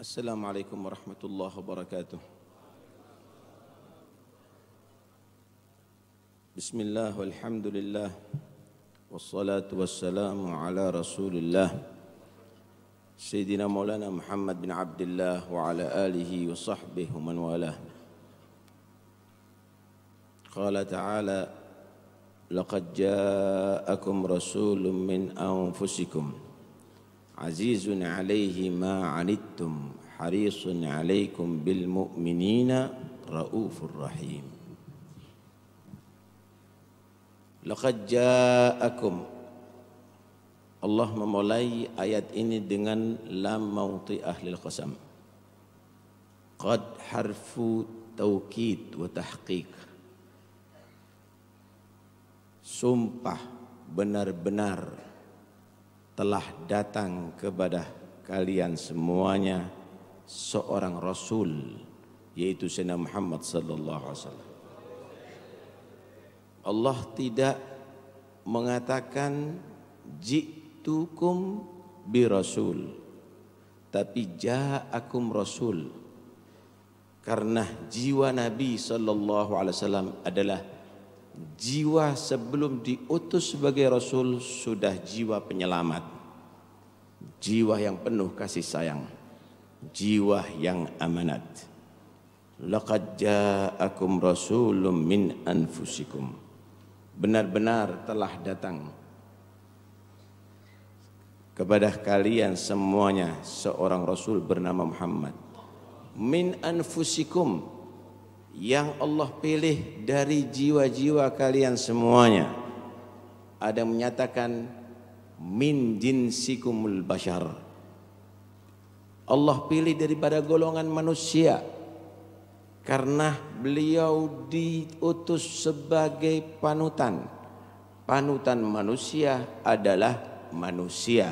السلام عليكم ورحمة الله وبركاته بسم الله والحمد لله والصلاة والسلام على رسول الله سيدنا مولانا محمد بن عبد الله وعلى آله وصحبه ومن والاه قال تعالى لقد جاءكم رسول من أنفسكم عزيز عليه ما عنتم حريص عليكم بالمؤمنين رؤوف رحيم لقد جاءكم اللهم مولاي آيات إني دنان لام موطي أهل القسم قد حرف توكيد وتحقيق سمح بنر بنر telah datang kepada kalian semuanya seorang rasul yaitu Sayyidina Muhammad sallallahu alaihi wasallam. Allah tidak mengatakan ji'tukum bi rasul tapi ja'akum rasul karena jiwa Nabi sallallahu alaihi wasallam adalah jiwa sebelum diutus sebagai rasul sudah jiwa penyelamat jiwa yang penuh kasih sayang jiwa yang amanat laqad ja'akum rasulun min anfusikum benar-benar telah datang kepada kalian semuanya seorang rasul bernama Muhammad min anfusikum yang Allah pilih dari jiwa-jiwa kalian semuanya. Ada menyatakan min jinsikumul bashar. Allah pilih daripada golongan manusia karena beliau diutus sebagai panutan. Panutan manusia adalah manusia.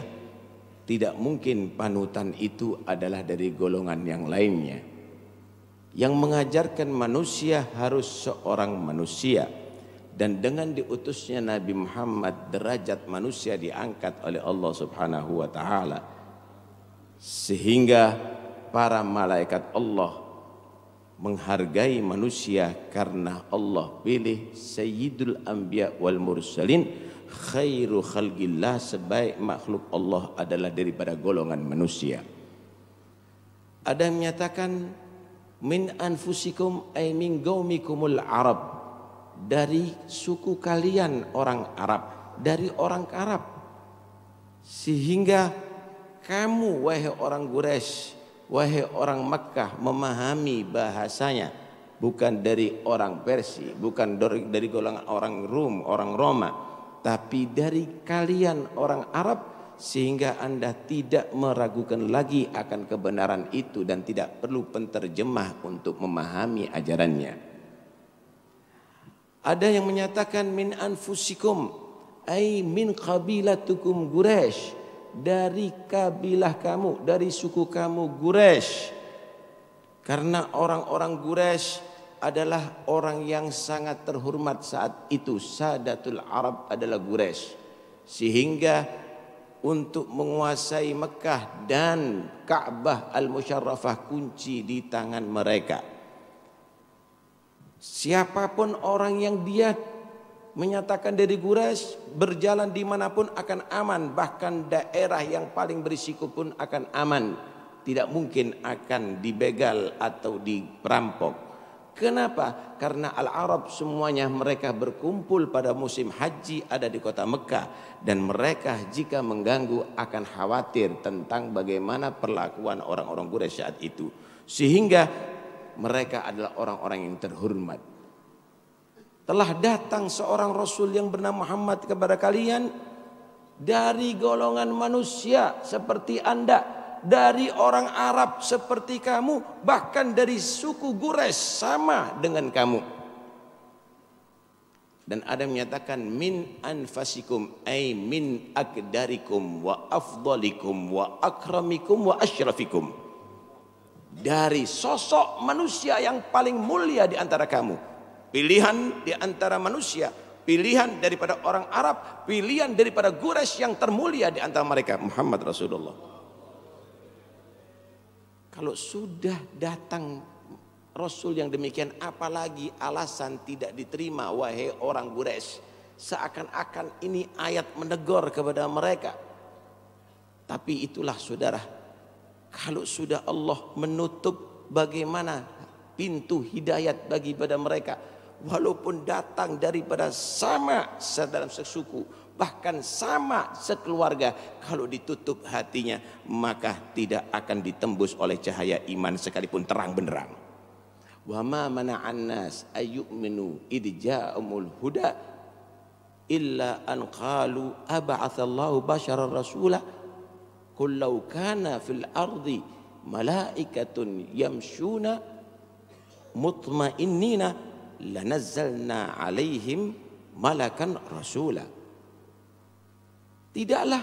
Tidak mungkin panutan itu adalah dari golongan yang lainnya yang mengajarkan manusia harus seorang manusia dan dengan diutusnya Nabi Muhammad derajat manusia diangkat oleh Allah Subhanahu wa taala sehingga para malaikat Allah menghargai manusia karena Allah pilih Sayyidul Anbiya wal Mursalin khairu khalqillah sebaik makhluk Allah adalah daripada golongan manusia ada yang menyatakan min anfusikum ay min gaumikumul Arab dari suku kalian orang Arab dari orang Arab sehingga kamu wahai orang Quraisy wahai orang Mekah memahami bahasanya bukan dari orang Persia bukan dari, dari golongan orang Rum orang Roma tapi dari kalian orang Arab sehingga Anda tidak meragukan lagi akan kebenaran itu dan tidak perlu penterjemah untuk memahami ajarannya. Ada yang menyatakan min anfusikum ai min qabilatukum Guresh dari kabilah kamu, dari suku kamu Guresh. Karena orang-orang Guresh adalah orang yang sangat terhormat saat itu. Sadatul Arab adalah Guresh. Sehingga untuk menguasai Mekah dan Ka'bah al musharrafah kunci di tangan mereka. Siapapun orang yang dia menyatakan dari Quraisy berjalan dimanapun akan aman bahkan daerah yang paling berisiko pun akan aman tidak mungkin akan dibegal atau diperampok Kenapa? Karena Al-Arab semuanya mereka berkumpul pada musim haji ada di kota Mekah. Dan mereka jika mengganggu akan khawatir tentang bagaimana perlakuan orang-orang Quraisy saat itu. Sehingga mereka adalah orang-orang yang terhormat. Telah datang seorang Rasul yang bernama Muhammad kepada kalian dari golongan manusia seperti anda dari orang Arab seperti kamu, bahkan dari suku Gures sama dengan kamu. Dan ada menyatakan min anfasikum ay min akdarikum wa afdalikum wa akramikum wa asyrafikum. Dari sosok manusia yang paling mulia di antara kamu. Pilihan di antara manusia pilihan daripada orang Arab, pilihan daripada Gures yang termulia di antara mereka, Muhammad Rasulullah. Kalau sudah datang Rasul yang demikian, apalagi alasan tidak diterima wahai orang Quraisy. Seakan-akan ini ayat menegur kepada mereka. Tapi itulah saudara, kalau sudah Allah menutup bagaimana pintu hidayat bagi pada mereka, walaupun datang daripada sama dalam sesuku, bahkan sama sekeluarga kalau ditutup hatinya maka tidak akan ditembus oleh cahaya iman sekalipun terang benderang wa ma mana'an nas ayyuminu id ja'umul huda illa an qalu ab'atsallahu basharar rasula kullau kana fil ardi malaikatun yamshuna mutmainnina lanazzalna alaihim malakan rasula Tidaklah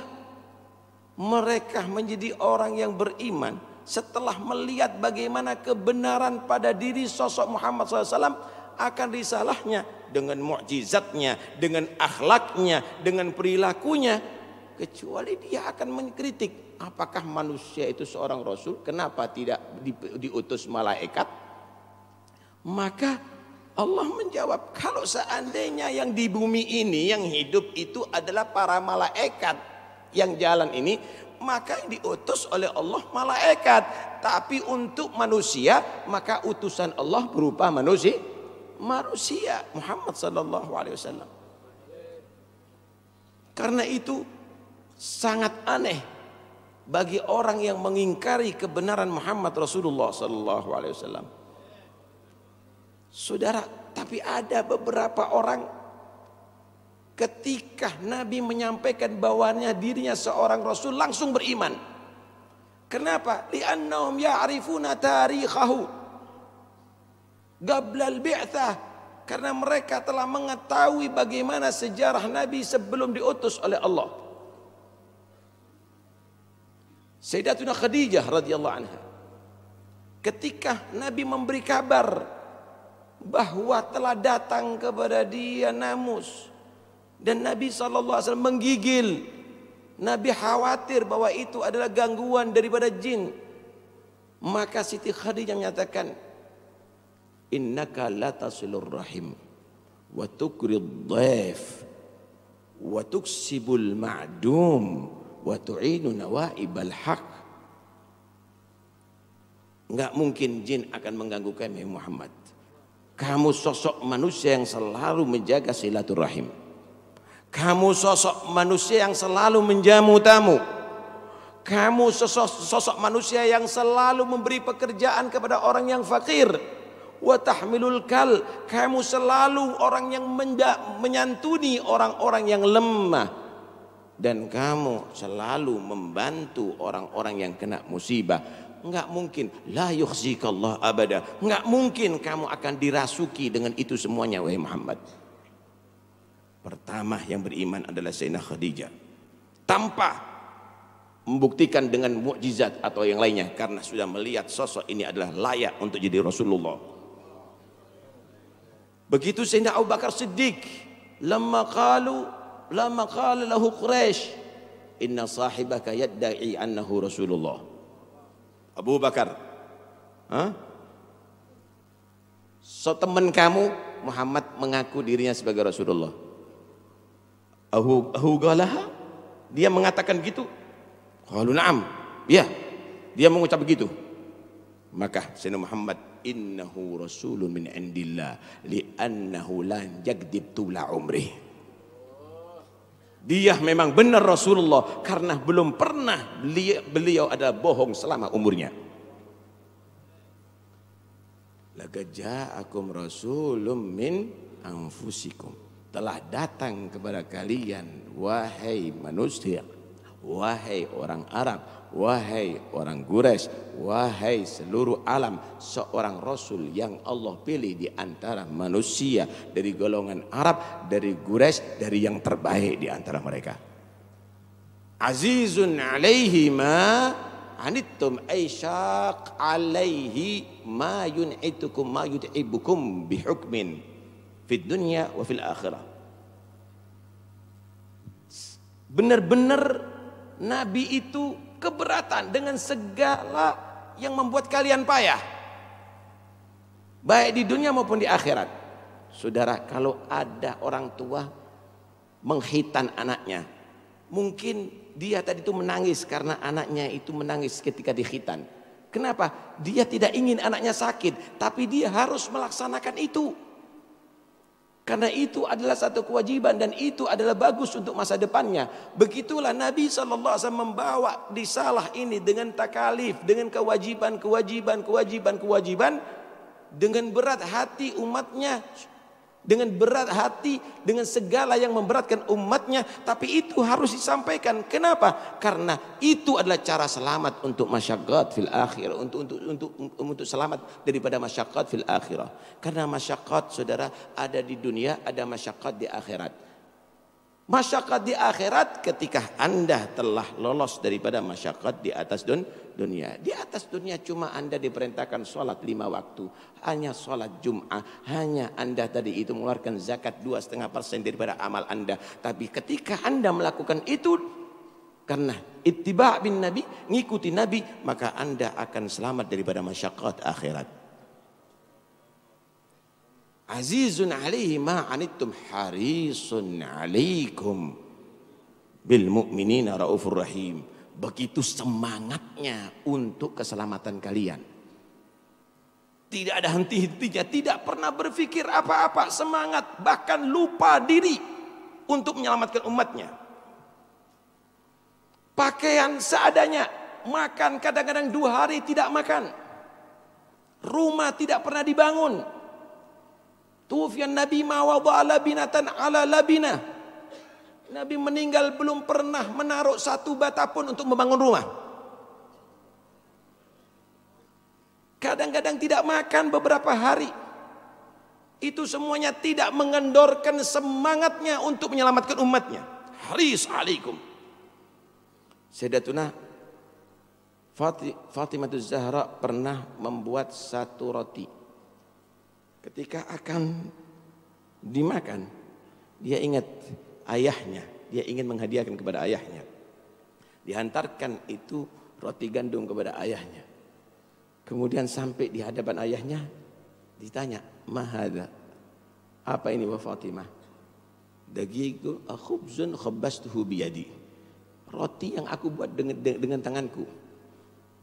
mereka menjadi orang yang beriman setelah melihat bagaimana kebenaran pada diri sosok Muhammad SAW akan risalahnya dengan mukjizatnya, dengan akhlaknya, dengan perilakunya. Kecuali dia akan mengkritik apakah manusia itu seorang rasul, kenapa tidak diutus malaikat? Maka Allah menjawab, kalau seandainya yang di bumi ini yang hidup itu adalah para malaikat yang jalan ini, maka diutus oleh Allah malaikat. Tapi untuk manusia, maka utusan Allah berupa manusia. Manusia Muhammad sallallahu alaihi wasallam. Karena itu sangat aneh bagi orang yang mengingkari kebenaran Muhammad Rasulullah sallallahu alaihi wasallam Saudara, tapi ada beberapa orang ketika Nabi menyampaikan bahwanya dirinya seorang rasul langsung beriman. Kenapa? Li'annahum ya'rifuna tarikhahu. Gablal bi'thah. Karena mereka telah mengetahui bagaimana sejarah Nabi sebelum diutus oleh Allah. Sayyidatuna Khadijah radhiyallahu anha. Ketika Nabi memberi kabar bahwa telah datang kepada dia namus dan Nabi SAW menggigil Nabi khawatir bahwa itu adalah gangguan daripada jin maka Siti Khadijah menyatakan innaka latasilur rahim wa tukrid wa tuksibul ma'dum wa tu'inu nawaibal haq nggak mungkin jin akan mengganggu kami Muhammad kamu sosok manusia yang selalu menjaga silaturahim. Kamu sosok manusia yang selalu menjamu tamu. Kamu sosok, sosok manusia yang selalu memberi pekerjaan kepada orang yang fakir. Watahmilul kal. Kamu selalu orang yang menyantuni orang-orang yang lemah dan kamu selalu membantu orang-orang yang kena musibah. Enggak mungkin. La yukhzikallah abada. Enggak mungkin kamu akan dirasuki dengan itu semuanya wahai Muhammad. Pertama yang beriman adalah Sayyidina Khadijah. Tanpa membuktikan dengan mukjizat atau yang lainnya karena sudah melihat sosok ini adalah layak untuk jadi Rasulullah. Begitu Sayyidina Abu Bakar Siddiq lama qalu lama qala lahu Quraisy inna sahibaka yadda'i annahu Rasulullah. Abu Bakar. Hah? So teman kamu Muhammad mengaku dirinya sebagai Rasulullah. Ahu ahu galaha? Dia mengatakan gitu. Qalu na'am. Ya. Dia mengucap begitu. Maka Sayyidina Muhammad innahu rasulun min indillah li'annahu lan yakdib tula umrih. Dia memang benar Rasulullah karena belum pernah beliau, beliau ada bohong selama umurnya. Laqad ja'akum rasulun min anfusikum. Telah datang kepada kalian wahai manusia Wahai orang Arab, wahai orang Gures, wahai seluruh alam, seorang Rasul yang Allah pilih di antara manusia dari golongan Arab, dari Gures, dari yang terbaik di antara mereka. Azizun alaihi ma anittum aishaq alaihi ma yun'itukum ma yud'ibukum bihukmin fid dunya wa fil akhirah. Benar-benar Nabi itu keberatan dengan segala yang membuat kalian payah. Baik di dunia maupun di akhirat. Saudara, kalau ada orang tua menghitan anaknya, mungkin dia tadi itu menangis karena anaknya itu menangis ketika dihitan. Kenapa? Dia tidak ingin anaknya sakit, tapi dia harus melaksanakan itu. Karena itu adalah satu kewajiban dan itu adalah bagus untuk masa depannya. Begitulah Nabi SAW membawa disalah ini dengan takalif, dengan kewajiban, kewajiban, kewajiban, kewajiban. Dengan berat hati umatnya dengan berat hati, dengan segala yang memberatkan umatnya, tapi itu harus disampaikan. Kenapa? Karena itu adalah cara selamat untuk masyarakat fil akhir, untuk untuk untuk untuk selamat daripada masyarakat fil akhirah. Karena masyarakat saudara ada di dunia, ada masyarakat di akhirat. Masyarakat di akhirat ketika Anda telah lolos daripada masyarakat di atas dunia. Di atas dunia cuma Anda diperintahkan sholat lima waktu. Hanya sholat Jum'ah. Hanya Anda tadi itu mengeluarkan zakat dua setengah persen daripada amal Anda. Tapi ketika Anda melakukan itu karena ittiba bin Nabi, ngikuti Nabi, maka Anda akan selamat daripada masyarakat akhirat. Azizun alaihi ma anittum harisun alaikum bil mu'minina raufur rahim. Begitu semangatnya untuk keselamatan kalian. Tidak ada henti-hentinya, tidak pernah berpikir apa-apa, semangat, bahkan lupa diri untuk menyelamatkan umatnya. Pakaian seadanya, makan kadang-kadang dua hari tidak makan. Rumah tidak pernah dibangun, Tufian Nabi ma wada'a labinatan ala labina. Nabi meninggal belum pernah menaruh satu bata pun untuk membangun rumah. Kadang-kadang tidak makan beberapa hari. Itu semuanya tidak mengendorkan semangatnya untuk menyelamatkan umatnya. Haris alaikum. Sayyidatuna Fatimah Zahra pernah membuat satu roti ketika akan dimakan, dia ingat ayahnya, dia ingin menghadiahkan kepada ayahnya. Dihantarkan itu roti gandum kepada ayahnya. Kemudian sampai di hadapan ayahnya, ditanya, "Mahada? Apa ini wa Fatimah?" aku akhubzun khabbastuhu biyadi. Roti yang aku buat dengan, dengan tanganku.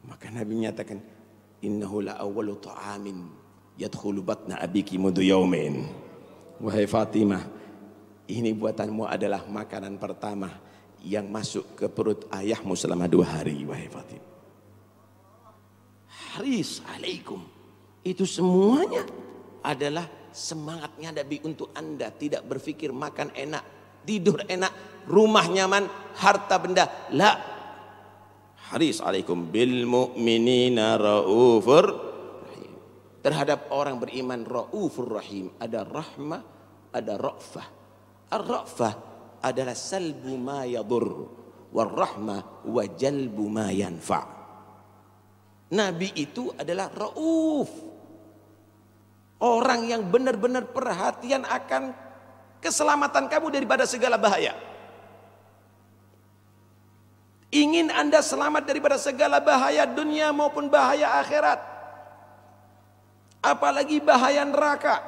Maka Nabi menyatakan, "Innahu la awwalu ta'amin Yadkhulu batna abiki mudu yaumin. Wahai Fatimah, ini buatanmu adalah makanan pertama yang masuk ke perut ayahmu selama dua hari, wahai Fatimah. Haris alaikum. Itu semuanya adalah semangatnya Nabi untuk Anda tidak berpikir makan enak, tidur enak, rumah nyaman, harta benda. La. Haris alaikum bil mu'minina raufur terhadap orang beriman raufur rahim ada rahmah ada ra'fah ar-ra'fah adalah salbu ma yadur war rahmah wa jalbu ma yanfa nabi itu adalah rauf orang yang benar-benar perhatian akan keselamatan kamu daripada segala bahaya ingin anda selamat daripada segala bahaya dunia maupun bahaya akhirat Apalagi bahaya neraka.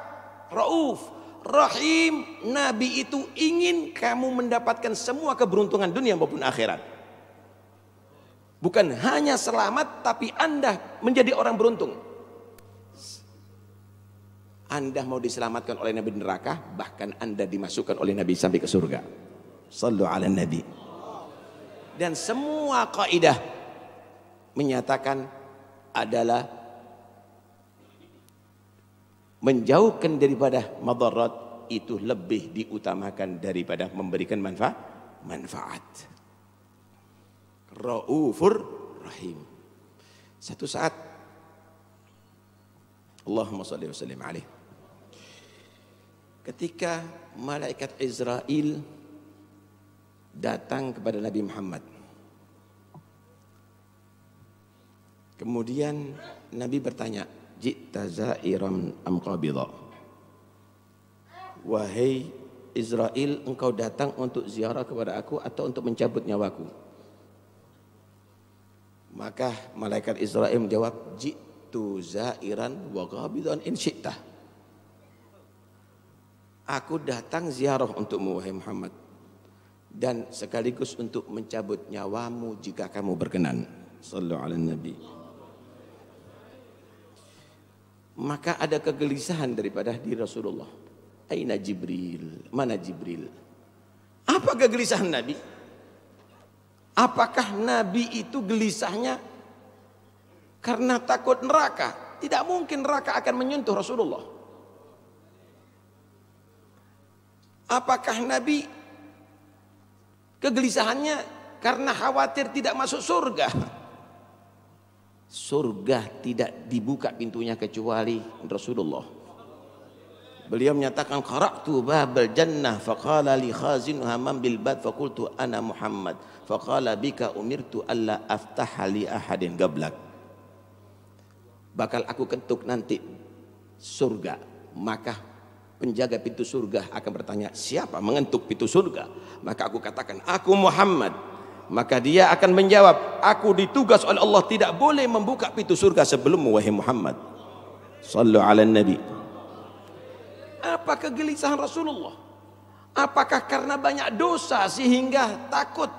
Rauf, Rahim, Nabi itu ingin kamu mendapatkan semua keberuntungan dunia maupun akhirat. Bukan hanya selamat tapi Anda menjadi orang beruntung. Anda mau diselamatkan oleh Nabi neraka, bahkan Anda dimasukkan oleh Nabi sampai ke surga. Sallu ala Nabi. Dan semua kaidah menyatakan adalah menjauhkan daripada madarat itu lebih diutamakan daripada memberikan manfaat manfaat raufur rahim satu saat Allahumma salli wa sallim alaih ketika malaikat Israel datang kepada Nabi Muhammad kemudian Nabi bertanya jita zairam am qabidha wahai Israel engkau datang untuk ziarah kepada aku atau untuk mencabut nyawaku maka malaikat Israel menjawab jitu zairan wa qabidhan in syi'ta aku datang ziarah untukmu wahai Muhammad dan sekaligus untuk mencabut nyawamu jika kamu berkenan sallallahu alaihi nabi maka ada kegelisahan daripada di Rasulullah. Aina Jibril? Mana Jibril? Apa kegelisahan Nabi? Apakah Nabi itu gelisahnya karena takut neraka? Tidak mungkin neraka akan menyentuh Rasulullah. Apakah Nabi kegelisahannya karena khawatir tidak masuk surga? surga tidak dibuka pintunya kecuali Rasulullah. Beliau menyatakan qara'tu babal jannah faqala li khazinuha hamam bil bad faqultu ana Muhammad faqala bika umirtu alla aftaha li ahadin gablak. Bakal aku ketuk nanti surga maka penjaga pintu surga akan bertanya siapa mengentuk pintu surga maka aku katakan aku Muhammad maka dia akan menjawab, aku ditugas oleh Allah tidak boleh membuka pintu surga sebelummu wahai Muhammad. Sallu ala nabi. Apa kegelisahan Rasulullah? Apakah karena banyak dosa sehingga takut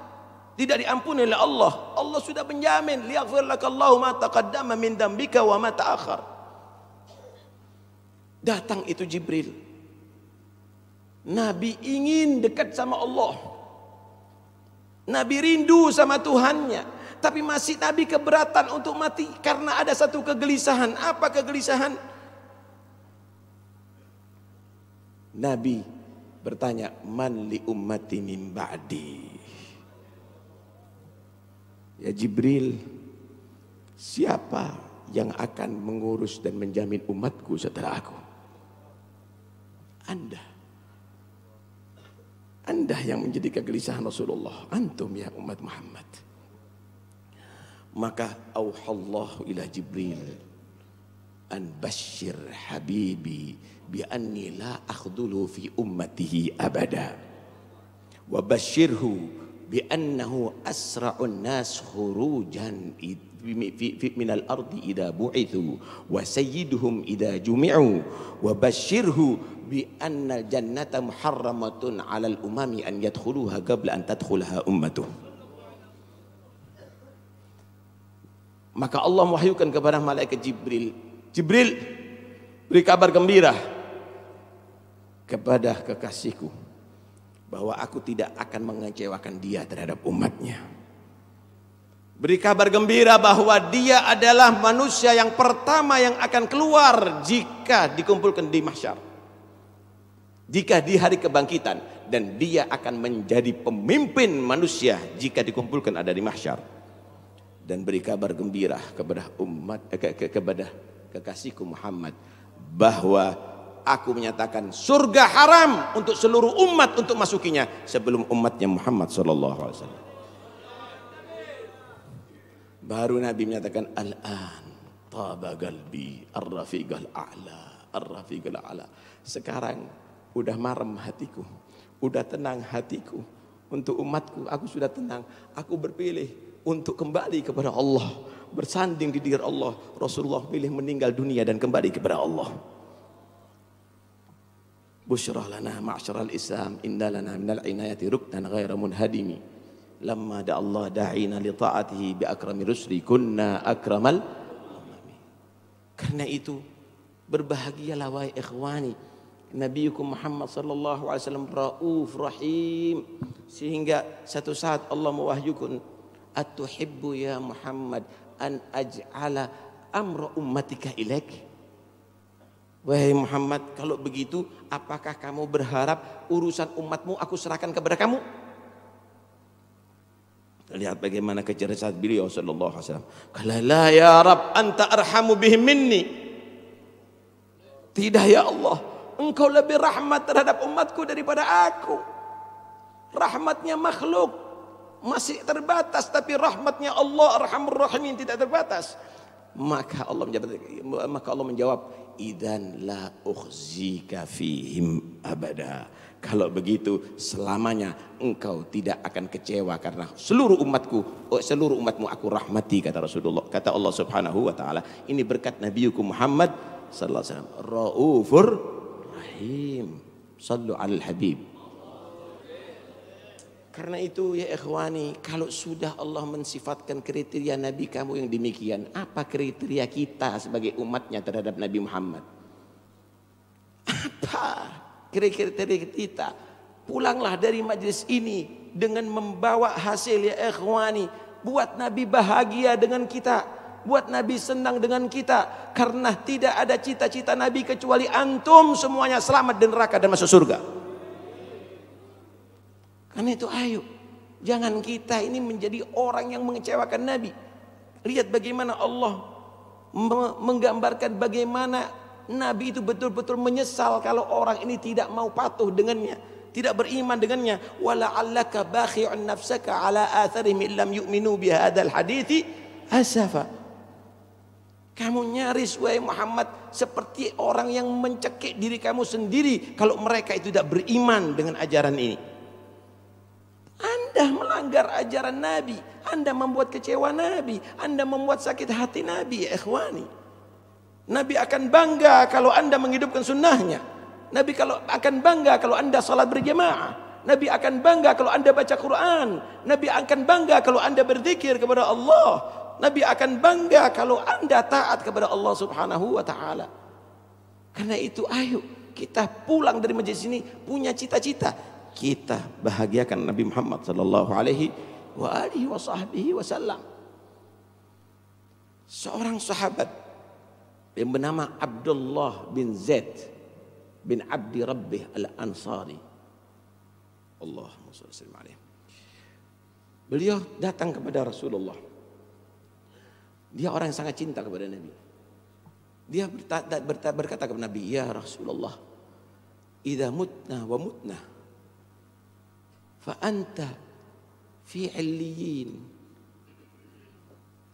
tidak diampuni oleh Allah? Allah sudah menjamin, liyaghfir lakallahu ma taqaddama min dambika wa ma ta'akhar. Datang itu Jibril. Nabi ingin dekat sama Allah. Nabi rindu sama Tuhannya. Tapi masih Nabi keberatan untuk mati karena ada satu kegelisahan. Apa kegelisahan? Nabi bertanya, "Man li ummati min ba'di?" Ya Jibril, siapa yang akan mengurus dan menjamin umatku setelah aku? Anda. Anda yang menjadi kegelisahan Rasulullah. Antum ya umat Muhammad. Maka auhallahu ila Jibril an bashir habibi bi anni la akhdulu fi ummatihi abada wa bashirhu bi'annahu asra'un nas khurujan min al-ardi idza bu'ithu wa sayyiduhum idza jumi'u wa basyirhu bi anna jannata muharramatun 'alal umami an yadkhuluha qabla an tadkhulaha ummatuh maka Allah wahyukan kepada malaikat Jibril Jibril beri kabar gembira kepada kekasihku bahwa aku tidak akan mengecewakan dia terhadap umatnya. Beri kabar gembira bahwa dia adalah manusia yang pertama yang akan keluar jika dikumpulkan di mahsyar. Jika di hari kebangkitan dan dia akan menjadi pemimpin manusia jika dikumpulkan ada di mahsyar. Dan beri kabar gembira kepada umat eh, ke, ke, kepada kekasihku Muhammad bahwa Aku menyatakan surga haram untuk seluruh umat untuk masukinya sebelum umatnya Muhammad sallallahu alaihi wasallam. Baru Nabi menyatakan al-an taba galbi ar-rafiqal a'la ar-rafiqal a'la. Sekarang udah marem hatiku, udah tenang hatiku untuk umatku. Aku sudah tenang, aku berpilih untuk kembali kepada Allah bersanding di diri Allah. Rasulullah pilih meninggal dunia dan kembali kepada Allah. Busyrah lana ma'asyaral Islam inna lana minal inayati ruknan ghaira munhadimi. Lamma da Allah da'ina li ta'atihi bi akrami rusli kunna akramal Karena itu berbahagialah wahai ikhwani. Nabiukum Muhammad sallallahu alaihi wasallam rauf rahim sehingga satu saat Allah mewahyukan atuhibbu ya Muhammad an aj'ala amra ummatika ilaik Wahai Muhammad, kalau begitu apakah kamu berharap urusan umatmu aku serahkan kepada kamu? Lihat bagaimana kecerdasan beliau sallallahu alaihi wasallam. Kalala ya Rab anta arhamu bihim minni. Tidak ya Allah, engkau lebih rahmat terhadap umatku daripada aku. Rahmatnya makhluk masih terbatas tapi rahmatnya Allah Arhamur Rahimin tidak terbatas maka Allah menjawab maka Allah menjawab idan la ukhzika fihim abada kalau begitu selamanya engkau tidak akan kecewa karena seluruh umatku oh, seluruh umatmu aku rahmati kata Rasulullah kata Allah Subhanahu wa taala ini berkat nabiku Muhammad sallallahu alaihi wasallam raufur rahim sallu al habib karena itu ya ikhwani, kalau sudah Allah mensifatkan kriteria Nabi kamu yang demikian, apa kriteria kita sebagai umatnya terhadap Nabi Muhammad? Apa kriteria kita? Pulanglah dari majlis ini dengan membawa hasil ya ikhwani. Buat Nabi bahagia dengan kita. Buat Nabi senang dengan kita. Karena tidak ada cita-cita Nabi kecuali antum semuanya selamat dan neraka dan masuk surga. Karena itu ayo, jangan kita ini menjadi orang yang mengecewakan Nabi. Lihat bagaimana Allah menggambarkan bagaimana Nabi itu betul-betul menyesal kalau orang ini tidak mau patuh dengannya, tidak beriman dengannya. Wala bakhi'un nafsaka ala atharihim illam yu'minu bihadal hadithi asafa. Kamu nyaris wahai Muhammad seperti orang yang mencekik diri kamu sendiri kalau mereka itu tidak beriman dengan ajaran ini. Anda melanggar ajaran Nabi, Anda membuat kecewa Nabi, Anda membuat sakit hati Nabi, ya ikhwani. Nabi akan bangga kalau Anda menghidupkan sunnahnya. Nabi kalau akan bangga kalau Anda salat berjamaah. Nabi akan bangga kalau Anda baca Quran. Nabi akan bangga kalau Anda berzikir kepada Allah. Nabi akan bangga kalau Anda taat kepada Allah Subhanahu wa taala. Karena itu ayo kita pulang dari majelis ini punya cita-cita kita bahagiakan Nabi Muhammad sallallahu alaihi wa alihi wa sahbihi wasallam. Seorang sahabat yang bernama Abdullah bin Zaid bin Abdi Rabbih Al-Ansari. Allahumma shalli sallim alaihi. Beliau datang kepada Rasulullah. Dia orang yang sangat cinta kepada Nabi. Dia berkata, berkata kepada Nabi, "Ya Rasulullah, idza mutna wa mutna فأنت في عليين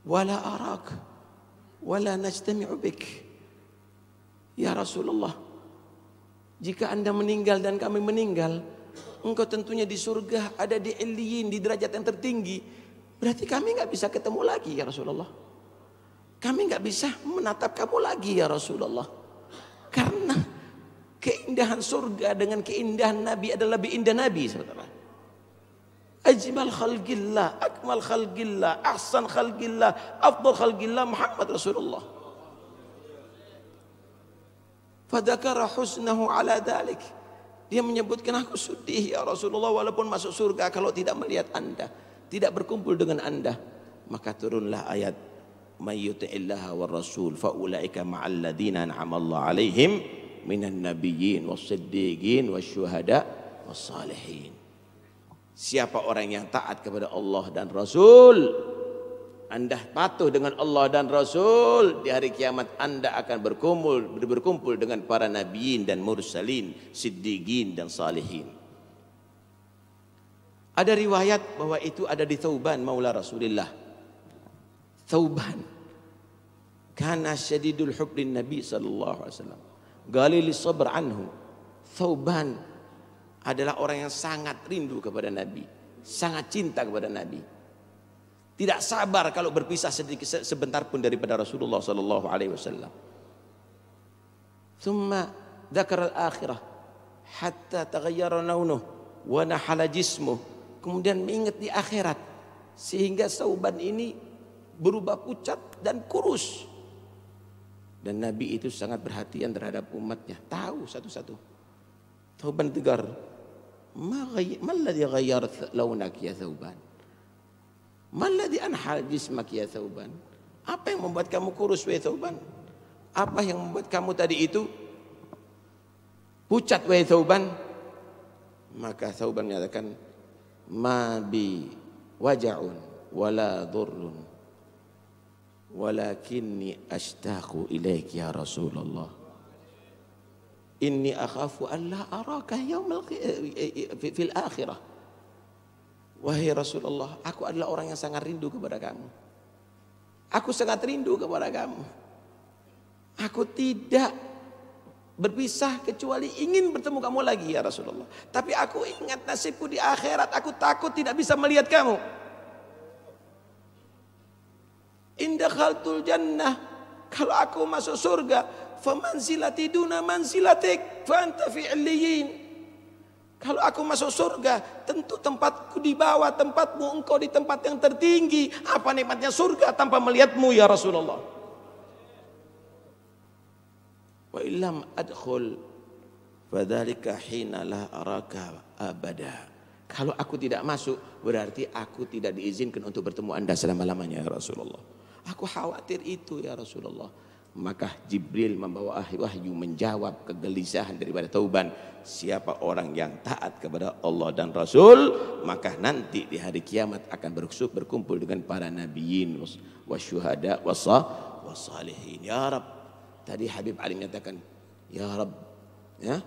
ولا أراك ولا نجتمع بك يا رسول الله. Jika anda meninggal dan kami meninggal Engkau tentunya di surga ada di iliyin di derajat yang tertinggi Berarti kami nggak bisa ketemu lagi ya Rasulullah Kami nggak bisa menatap kamu lagi ya Rasulullah Karena keindahan surga dengan keindahan Nabi adalah lebih indah Nabi saudara. أجمل خلق الله أكمل خلق الله أحسن خلق الله أفضل خلق الله محمد رسول الله فذكر حسنه على ذلك dia menyebutkan aku sedih ya Rasulullah walaupun masuk surga kalau tidak melihat anda tidak berkumpul dengan anda maka turunlah ayat mayyuti'illaha war rasul faulaika ma'al ladzina an'ama Allah alaihim minan nabiyyin was siddiqin was syuhada was salihin Siapa orang yang taat kepada Allah dan Rasul? Anda patuh dengan Allah dan Rasul di hari kiamat anda akan berkumpul berkumpul dengan para nabiin dan mursalin, siddiqin dan salihin. Ada riwayat bahwa itu ada di Thauban Maula Rasulullah. Thauban. Kana syadidul hubbin Nabi saw. alaihi wasallam. Galil sabr anhu. Thauban adalah orang yang sangat rindu kepada Nabi, sangat cinta kepada Nabi. Tidak sabar kalau berpisah sedikit sebentar pun daripada Rasulullah sallallahu alaihi wasallam. Thumma dzakara al-akhirah hatta taghayyara launuh wa nahala jismuh. Kemudian mengingat di akhirat sehingga sauban ini berubah pucat dan kurus. Dan Nabi itu sangat perhatian terhadap umatnya, tahu satu-satu. Tauban tegar, ما غي... ما الذي غير لونك يا ثوبان ما الذي أنحى جسمك يا ثوبان apa yang membuat kamu kurus wahai Thauban apa yang membuat kamu tadi itu pucat wahai Thauban maka Thauban menyatakan ma bi waja'un wala dhurrun walakinni ashtaqu ilaik ya Rasulullah inni akhafu an la araka eh, eh, eh, fil akhirah wahai Rasulullah aku adalah orang yang sangat rindu kepada kamu aku sangat rindu kepada kamu aku tidak berpisah kecuali ingin bertemu kamu lagi ya Rasulullah tapi aku ingat nasibku di akhirat aku takut tidak bisa melihat kamu indakhaltul jannah kalau aku masuk surga famanzilati duna manzilatik fa anta fi kalau aku masuk surga, tentu tempatku di bawah, tempatmu engkau di tempat yang tertinggi. Apa nikmatnya surga tanpa melihatmu ya Rasulullah? Wa illam adkhul fadzalika hina la araka abada. Kalau aku tidak masuk, berarti aku tidak diizinkan untuk bertemu Anda selama-lamanya ya Rasulullah. Aku khawatir itu ya Rasulullah. Maka Jibril membawa wahyu menjawab kegelisahan daripada Tauban. Siapa orang yang taat kepada Allah dan Rasul, maka nanti di hari kiamat akan beruksub berkumpul dengan para nabiin, wasyuhada, wasah, wasalihin. Ya Rab, tadi Habib Ali menyatakan, Ya Rab, ya,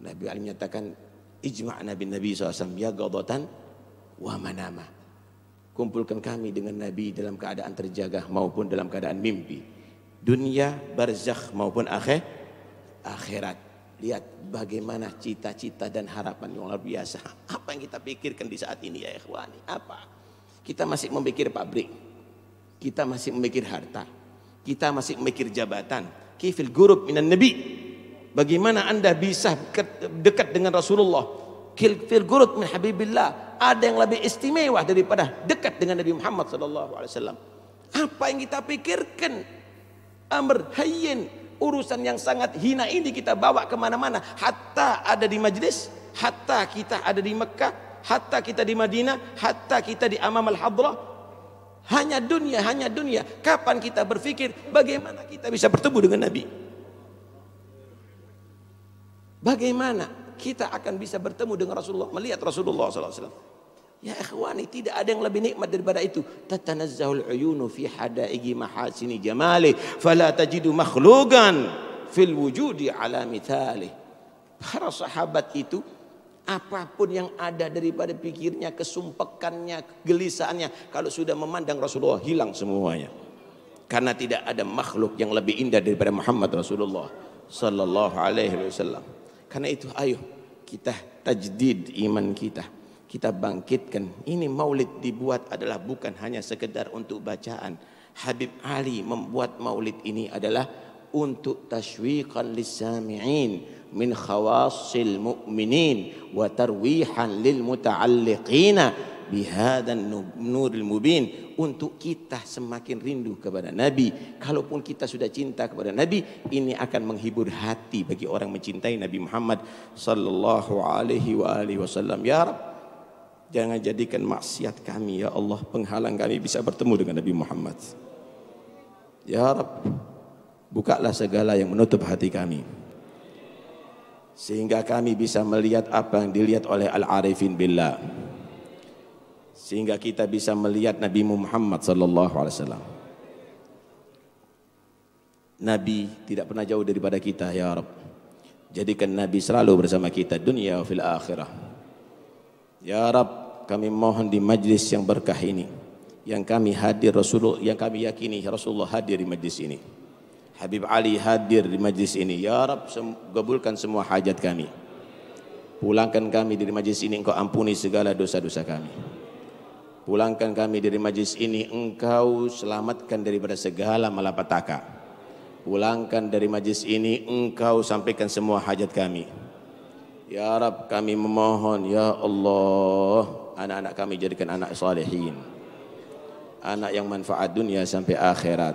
Nabi Ali menyatakan, Ijma nabi Nabi SAW, ya gadatan wa manama. Kumpulkan kami dengan Nabi dalam keadaan terjaga maupun dalam keadaan mimpi dunia barzakh maupun akhir akhirat. Lihat bagaimana cita-cita dan harapan yang luar biasa. Apa yang kita pikirkan di saat ini ya ikhwani? Apa? Kita masih memikir pabrik. Kita masih memikir harta. Kita masih memikir jabatan. Kifil gurub minan nabi. Bagaimana Anda bisa dekat dengan Rasulullah? Kifil gurub min habibillah. Ada yang lebih istimewa daripada dekat dengan Nabi Muhammad saw Apa yang kita pikirkan? Amr hayyin, urusan yang sangat hina ini kita bawa kemana-mana. Hatta ada di majlis, hatta kita ada di Mekah, hatta kita di Madinah, hatta kita di Amam al-Hadrah. Hanya dunia, hanya dunia. Kapan kita berpikir bagaimana kita bisa bertemu dengan Nabi? Bagaimana kita akan bisa bertemu dengan Rasulullah, melihat Rasulullah SAW? Ya ikhwani, tidak ada yang lebih nikmat daripada itu. Tatanazzahul uyunu fi hadaigi mahasini jamali. Fala tajidu makhlugan fil wujudi ala mithalih. Para sahabat itu apapun yang ada daripada pikirnya, kesumpekannya, gelisahannya. Kalau sudah memandang Rasulullah hilang semuanya. Karena tidak ada makhluk yang lebih indah daripada Muhammad Rasulullah Sallallahu Alaihi Wasallam. Karena itu ayo kita tajdid iman kita kita bangkitkan. Ini maulid dibuat adalah bukan hanya sekedar untuk bacaan. Habib Ali membuat maulid ini adalah untuk tashwiqan lisami'in min khawasil mu'minin wa tarwihan lil muta'alliqina bihadan nuril mubin untuk kita semakin rindu kepada Nabi kalaupun kita sudah cinta kepada Nabi ini akan menghibur hati bagi orang mencintai Nabi Muhammad sallallahu alaihi wa alihi wasallam ya Jangan jadikan maksiat kami ya Allah penghalang kami bisa bertemu dengan Nabi Muhammad. Ya Rabb, bukalah segala yang menutup hati kami. Sehingga kami bisa melihat apa yang dilihat oleh Al-Arifin Billah. Sehingga kita bisa melihat Nabi Muhammad sallallahu alaihi wasallam. Nabi tidak pernah jauh daripada kita ya Rabb. Jadikan Nabi selalu bersama kita dunia fil akhirah. Ya Rab, kami mohon di majlis yang berkah ini yang kami hadir Rasulullah yang kami yakini Rasulullah hadir di majlis ini. Habib Ali hadir di majlis ini. Ya Rab, sem semua hajat kami. Pulangkan kami dari majlis ini engkau ampuni segala dosa-dosa kami. Pulangkan kami dari majlis ini engkau selamatkan daripada segala malapetaka. Pulangkan dari majlis ini engkau sampaikan semua hajat kami. Ya Rab kami memohon Ya Allah Anak-anak kami jadikan anak salihin Anak yang manfaat dunia sampai akhirat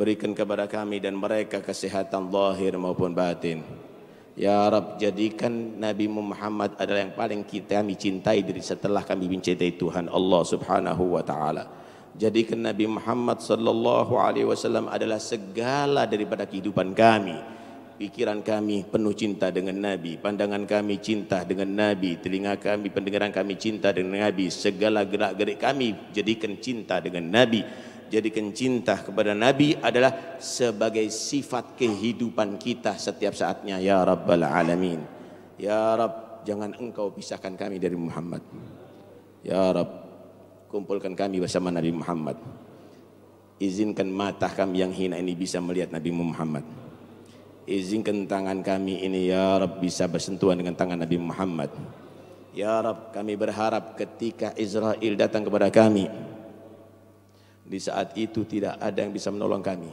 Berikan kepada kami dan mereka kesehatan lahir maupun batin Ya Rab jadikan Nabi Muhammad adalah yang paling kita kami cintai dari setelah kami mencintai Tuhan Allah subhanahu wa ta'ala jadikan Nabi Muhammad sallallahu alaihi wasallam adalah segala daripada kehidupan kami pikiran kami penuh cinta dengan Nabi, pandangan kami cinta dengan Nabi, telinga kami, pendengaran kami cinta dengan Nabi, segala gerak-gerik kami jadikan cinta dengan Nabi. Jadikan cinta kepada Nabi adalah sebagai sifat kehidupan kita setiap saatnya ya rabbal alamin. Ya Rabb, jangan engkau pisahkan kami dari Muhammad. Ya Rabb, kumpulkan kami bersama Nabi Muhammad. Izinkan mata kami yang hina ini bisa melihat Nabi Muhammad. Izinkan tangan kami ini ya Rob bisa bersentuhan dengan tangan Nabi Muhammad. Ya Rob kami berharap ketika Israel datang kepada kami. Di saat itu tidak ada yang bisa menolong kami.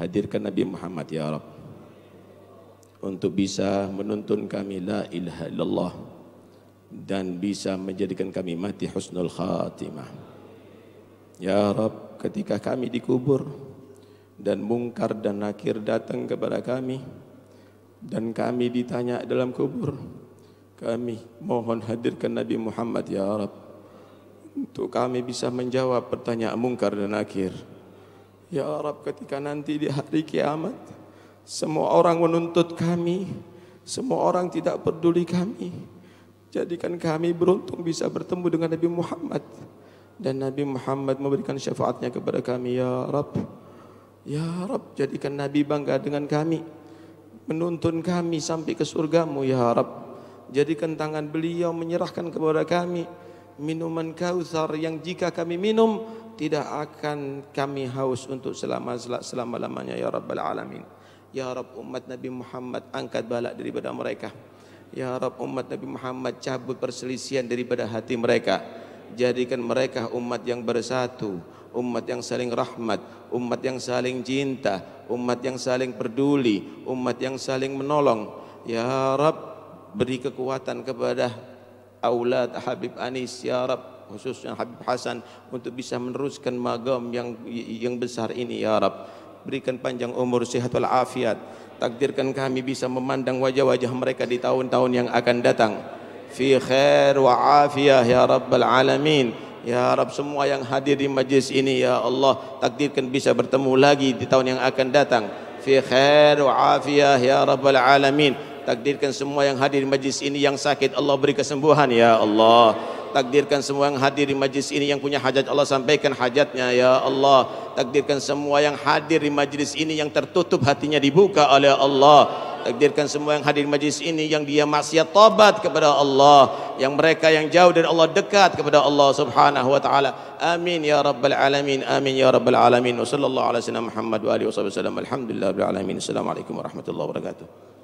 Hadirkan Nabi Muhammad ya Rob Untuk bisa menuntun kami la ilaha illallah. Dan bisa menjadikan kami mati husnul khatimah. Ya Rob ketika kami dikubur dan mungkar dan nakir datang kepada kami dan kami ditanya dalam kubur kami mohon hadirkan Nabi Muhammad ya Arab untuk kami bisa menjawab pertanyaan mungkar dan nakir ya Arab ketika nanti di hari kiamat semua orang menuntut kami semua orang tidak peduli kami jadikan kami beruntung bisa bertemu dengan Nabi Muhammad dan Nabi Muhammad memberikan syafaatnya kepada kami ya Rabb Ya Rab, jadikan Nabi bangga dengan kami. Menuntun kami sampai ke surgamu ya Rab. Jadikan tangan beliau menyerahkan kepada kami minuman kausar yang jika kami minum tidak akan kami haus untuk selama selama-lamanya ya Rabbal alamin. Ya Rabb umat Nabi Muhammad angkat balak daripada mereka. Ya Rabb umat Nabi Muhammad cabut perselisihan daripada hati mereka. Jadikan mereka umat yang bersatu, umat yang saling rahmat, umat yang saling cinta, umat yang saling peduli, umat yang saling menolong. Ya Rab, beri kekuatan kepada aulad Habib Anis, Ya Rab, khususnya Habib Hasan untuk bisa meneruskan magam yang yang besar ini ya Rab. Berikan panjang umur, sehat walafiat. Takdirkan kami bisa memandang wajah-wajah mereka di tahun-tahun yang akan datang. Fi khair wa afiyah ya Rabbal alamin. Ya Rab semua yang hadir di majlis ini Ya Allah takdirkan bisa bertemu lagi di tahun yang akan datang Fi khair wa afiyah Ya Rabbal Alamin Takdirkan semua yang hadir di majlis ini yang sakit Allah beri kesembuhan Ya Allah Takdirkan semua yang hadir di majlis ini yang punya hajat Allah sampaikan hajatnya Ya Allah Takdirkan semua yang hadir di majlis ini yang tertutup hatinya dibuka oleh Allah takdirkan eh, semua yang hadir majlis ini yang dia maksiat tobat kepada Allah yang mereka yang jauh dari Allah dekat kepada Allah subhanahu wa ta'ala amin ya rabbal alamin amin ya rabbal alamin wa sallallahu alaihi Muhammad wa alihi wa sallam alamin assalamualaikum warahmatullahi wabarakatuh